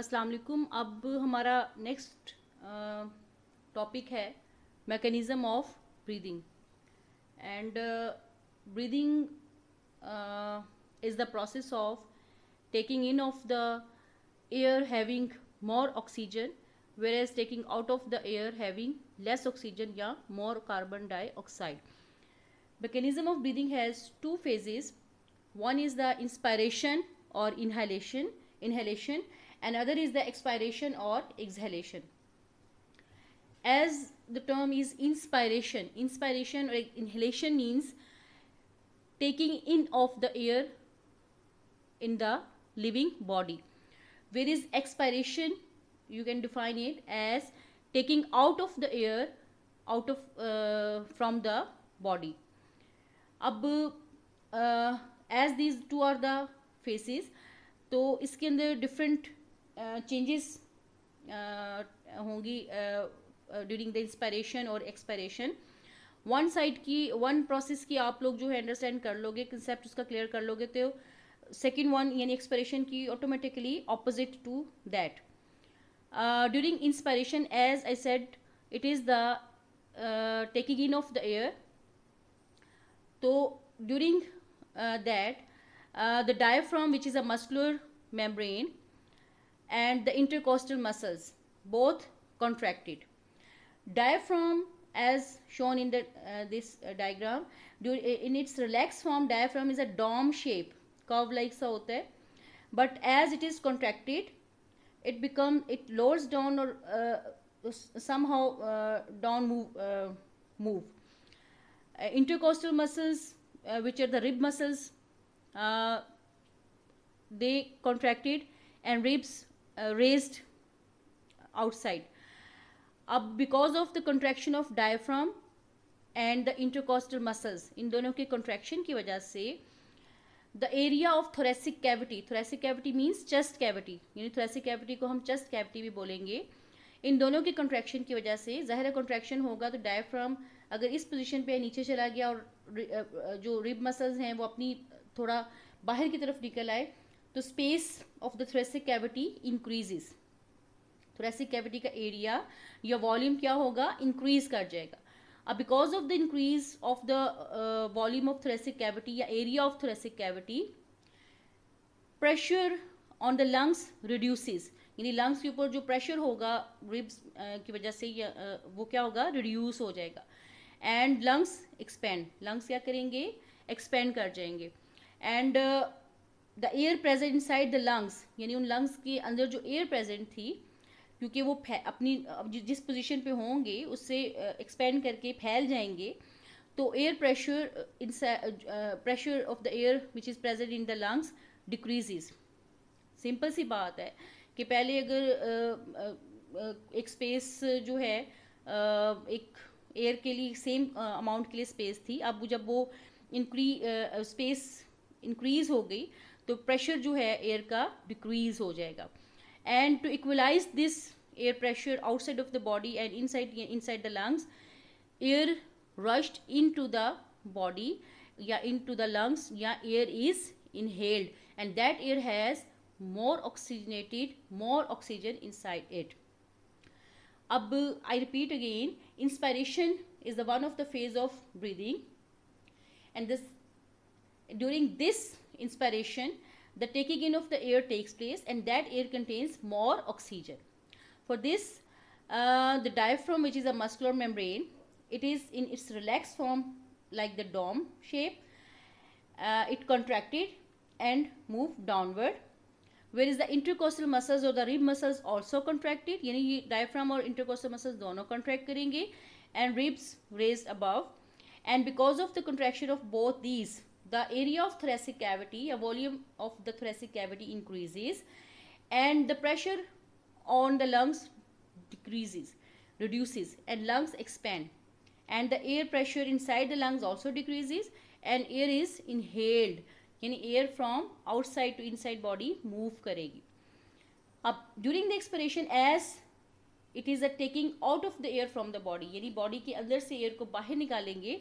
अस्सलाम वालेकुम अब हमारा नेक्स्ट टॉपिक है mechanism of breathing and breathing is the process of taking in of the air having more oxygen whereas taking out of the air having less oxygen या more carbon dioxide mechanism of breathing has two phases one is the inspiration और inhalation inhalation Another is the expiration or exhalation. As the term is inspiration, inspiration or inhalation means taking in of the air in the living body. Whereas expiration, you can define it as taking out of the air out of uh, from the body. अब uh, as these two are the phases तो इसके अंदर different changes होंगी during the inspiration और expiration one side की one process की आप लोग जो है अंडरस्टैंड कर लोगे कंसेप्ट उसका क्लियर कर लोगे तो सेकेंड वन यानी एक्सपायरेशन की automatically opposite to that during inspiration as I said it is the taking in of the air तो during that the diaphragm which is a muscular membrane and the intercostal muscles both contracted. Diaphragm as shown in the, uh, this uh, diagram uh, in its relaxed form diaphragm is a dome shape curve like sa hota hai but as it is contracted it becomes it lowers down or uh, somehow uh, down move uh, move uh, intercostal muscles uh, which are the rib muscles they contracted and ribs Uh, raised outside अब because of the contraction of diaphragm and the intercostal muscles इन दोनों के contraction की वजह से the area of thoracic cavity thoracic cavity means chest cavity यानी thoracic cavity को हम चेस्ट कैविटी भी बोलेंगे इन दोनों के कंट्रैक्शन की वजह से ज़ाहिर कंट्रैक्शन होगा तो डायफ्राम अगर इस पोजीशन पर नीचे चला गया और जो रिब मसल्स हैं वो अपनी थोड़ा बाहर की तरफ निकल आए तो space of the thoracic cavity increases thoracic cavity का एरिया या वॉल्यूम क्या होगा इंक्रीज कर जाएगा अब because of the increase of the volume of thoracic cavity या area of thoracic cavity pressure on the lungs reduces यानी लंग्स के ऊपर जो प्रेशर होगा रिब्स की वजह से या, वो क्या होगा रिड्यूस हो जाएगा एंड लंग्स एक्सपेंड लंग्स क्या करेंगे एक्सपेंड कर जाएंगे and the air present inside the lungs यानी उन लंग्स के अंदर जो एयर प्रेजेंट थी क्योंकि वो अपनी जिस पोजिशन पे होंगे उससे एक्सपेंड करके फैल जाएंगे तो air pressure pressure of the air which is present in the lungs decreases simple सी बात है कि पहले अगर एक स्पेस जो है एक एयर के लिए सेम अमाउंट के लिए स्पेस थी अब जब वो इंक्री स्पेस इंक्रीज़ हो गई तो प्रेशर जो है एयर का डिक्रीज हो जाएगा and to equalize this air pressure outside of the body and inside inside the lungs air rushed into the body या इन टू द लंग्स या air is inhaled and that air has more oxygenated more oxygen inside it अब I repeat again inspiration is the one of the phase of breathing and this during this inspiration, the taking in of the air takes place and that air contains more oxygen. For this, uh, the diaphragm which is a muscular membrane, it is in its relaxed form like the dome shape. Uh, it contracted and moved downward whereas the intercostal muscles or the rib muscles also contracted यानी diaphragm और intercostal muscles दोनों contract करेंगे and ribs raised above and because of the contraction of both these the area of thoracic cavity या volume of the thoracic cavity increases and the pressure on the lungs decreases reduces and lungs expand and the air pressure inside the lungs also decreases and air is inhaled यानी air from outside to inside body मूव करेगी अब during the expiration as it is a taking out of the air from the body यानी body के अंदर से air को बाहर निकालेंगे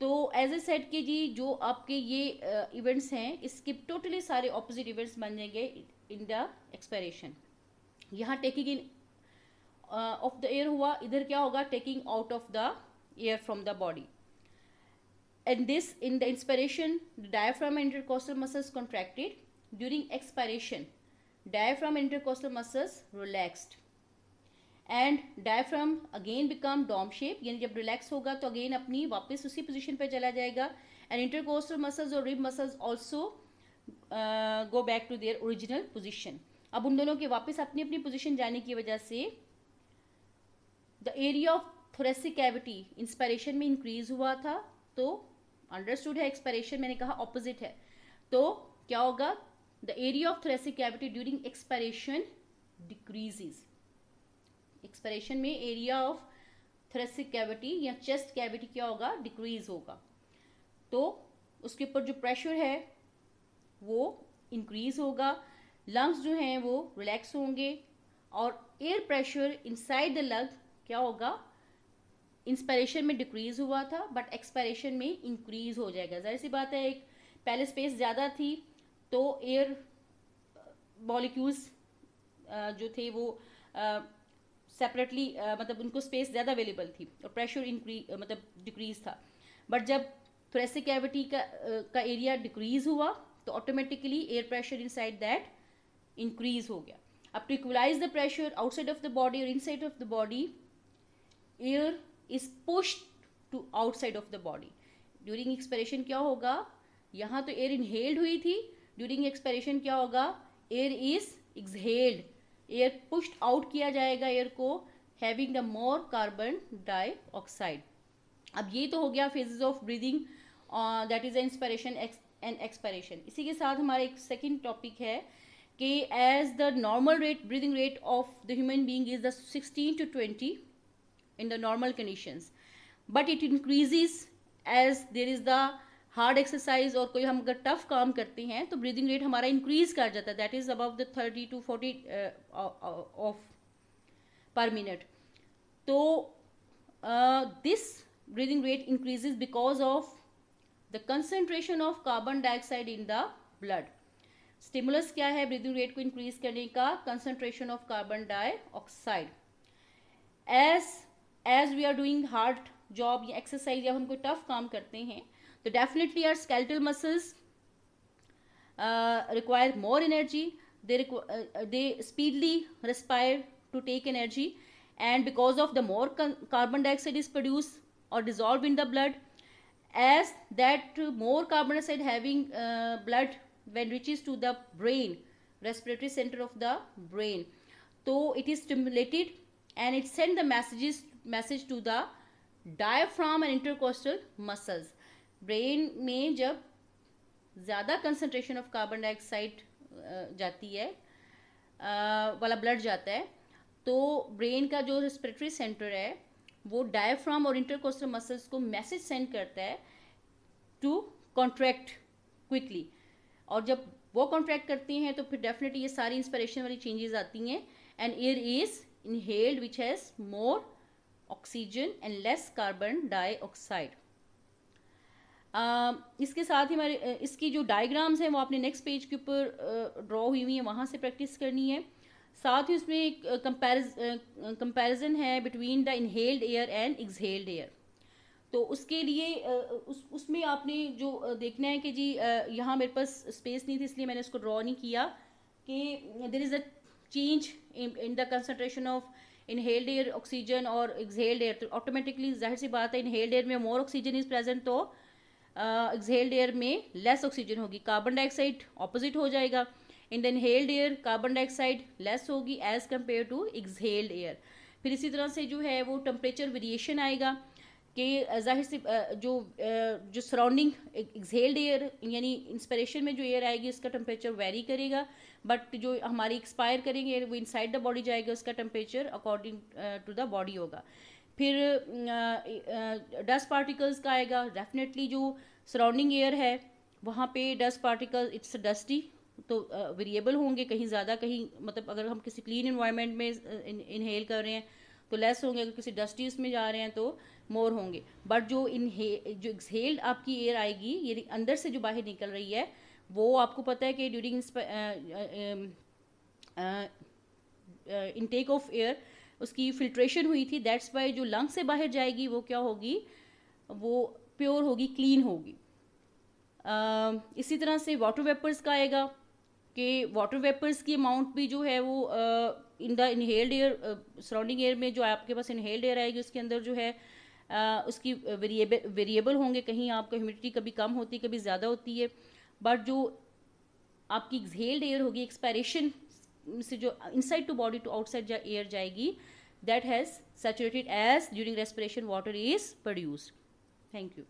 तो एज ए सेट के जी जो आपके ये इवेंट्स हैं इसके टोटली सारे ऑपोजिट इवेंट्स बन जाएंगे इन द एक्सपायरेशन यहाँ taking in of the air हुआ इधर क्या होगा taking out of the air from the body and this in the inspiration diaphragm intercostal muscles contracted during expiration diaphragm intercostal muscles relaxed and diaphragm again become dome shape यानी जब relax होगा तो again अपनी वापस उसी position पर चला जाएगा एंड इंटरकोस्टल मसल्स और rib muscles also go back to their original position अब उन दोनों के वापस अपनी अपनी पोजिशन जाने की वजह से the area of thoracic cavity inspiration में इंक्रीज हुआ था तो अंडरस्टूड है एक्सपायरेशन मैंने कहा ऑपोजिट है तो क्या होगा the area of thoracic cavity during expiration decreases expression में एरिया ऑफ थ्रेसिक कैविटी या चेस्ट कैविटी क्या होगा डिक्रीज होगा तो उसके ऊपर जो प्रेशर है वो इंक्रीज होगा लंग्स जो हैं वो रिलैक्स होंगे और air pressure inside the lung क्या होगा इंस्पायरेशन में डिक्रीज हुआ था बट एक्सपायरेशन में इंक्रीज हो जाएगा जाहिर सी बात है एक पहले स्पेस ज़्यादा थी तो एयर मॉलिक्यूल्स जो थे वो सेपरेटली uh, मतलब उनको स्पेस ज़्यादा अवेलेबल थी और प्रेशर इंक्री uh, मतलब डिक्रीज था बट जब थ्रेसिक कैविटी का uh, का एरिया डिक्रीज हुआ तो automatically air pressure inside that increase हो गया अब to equalize the pressure outside of the body और inside of the body air is pushed to outside of the body during expiration क्या होगा यहाँ तो एयर इनहेल्ड हुई थी ड्यूरिंग एक्सपेरेशन क्या होगा air is exhaled air pushed out किया जाएगा एयर को having the more carbon dioxide अब ये तो हो गया phases of breathing that is inspiration and expiration इसी के साथ हमारा एक सेकेंड टॉपिक है कि as the normal rate breathing rate of the human being is the sixteen to twenty in the normal conditions but it increases as there is the hard exercise और कोई हम अगर टफ काम करते हैं तो ब्रीदिंग रेट हमारा increase कर जाता है that is about the thirty to forty of per minute तो this breathing rate increase because of the concentration of carbon dioxide in the blood stimulus क्या है ब्रीदिंग रेट को इंक्रीज करने का concentration of carbon dioxide as as we are doing hard job या exercise या हम कोई टफ काम करते हैं So definitely our skeletal muscles uh, require more energy. They, uh, uh, they speedily respire to take energy and because of the more carbon dioxide is produced or dissolved in the blood as that more carbon dioxide having uh, blood when reaches to the brain respiratory center of the brain so it is stimulated and it sends the messages message to the diaphragm and intercostal muscles brain में जब ज़्यादा concentration of carbon dioxide जाती है uh, वाला blood जाता है तो brain का जो रेस्पिरेटरी सेंटर है वो डायफ्राम और इंटरकोस्टल मसल्स को मैसेज सेंड करता है टू कॉन्ट्रैक्ट क्विकली और जब वो कॉन्ट्रैक्ट करती हैं तो फिर डेफिनेटली ये सारी इंस्पिरेशन वाली चेंजेस आती हैं and air is inhaled which has more oxygen and less carbon dioxide Um, इसके साथ ही हमारे इसकी जो डायग्राम्स हैं वो आपने नेक्स्ट पेज के ऊपर ड्रॉ हुई हुई है वहाँ से प्रैक्टिस करनी है साथ ही उसमें एक कंपेरिजन है between the inhaled air and exhaled air तो उसके लिए उस उसमें आपने जो देखना है कि जी यहाँ मेरे पास स्पेस नहीं थी इसलिए मैंने इसको ड्रॉ नहीं किया कि there is a change in the concentration of inhaled air oxygen और एक्सहेल्ड एयर तो ऑटोमेटिकली जाहिर सी बात है इनहेल्ड एयर में मोर ऑक्सीजन इज़ प्रेजेंट तो एक्सहेल्ड एयर में लेस ऑक्सीजन होगी कार्बन डाइऑक्साइड ऑपोजिट हो जाएगा in the inhaled air carbon dioxide less होगी as compare to exhaled air फिर इसी तरह से जो है वो टेम्परेचर वेरिएशन आएगा कि जाहिर से जो जो सराउंडिंग एक्सहेल्ड एयर यानी इंस्पिरेशन में जो एयर आएगी उसका टेम्परेचर वेरी करेगा बट जो हमारी एक्सपायर करेंगे एयर वो इनसाइड द बॉडी जाएगा उसका temperature according to the body होगा फिर डस्ट पार्टिकल्स का आएगा डेफिनेटली जो सराउंडिंग एयर है वहाँ पे डस्ट पार्टिकल इट्स डस्टी तो वेरिएबल होंगे कहीं ज़्यादा कहीं मतलब अगर हम किसी क्लीन इन्वायरमेंट में इनहेल कर रहे हैं तो लेस होंगे अगर किसी डस्टी उसमें जा रहे हैं तो मोर होंगे बट जो इनहे जो एक्सहेल्ड आपकी एयर आएगी ये अंदर से जो बाहर निकल रही है वो आपको पता है कि ड्यूरिंग इंटेक ऑफ एयर उसकी फिल्ट्रेशन हुई थी दैट्स वाई जो लंग से बाहर जाएगी वो क्या होगी वो प्योर होगी क्लीन होगी आ, इसी तरह से वाटर वेपर्स का आएगा कि वाटर वेपर्स की अमाउंट भी जो है वो in the inhaled air surrounding air में जो आपके पास इनहेल्ड एयर आएगी उसके अंदर जो है आ, उसकी वेरिएबल वेरिएबल होंगे कहीं आपको ह्यूमिडिटी कभी कम होती है कभी ज़्यादा होती है बट जो आपकी एक्सहेल्ड एयर होगी एक्सपायरेशन से जो inside to body to outside air जाएगी that has saturated as during respiration water is produced thank you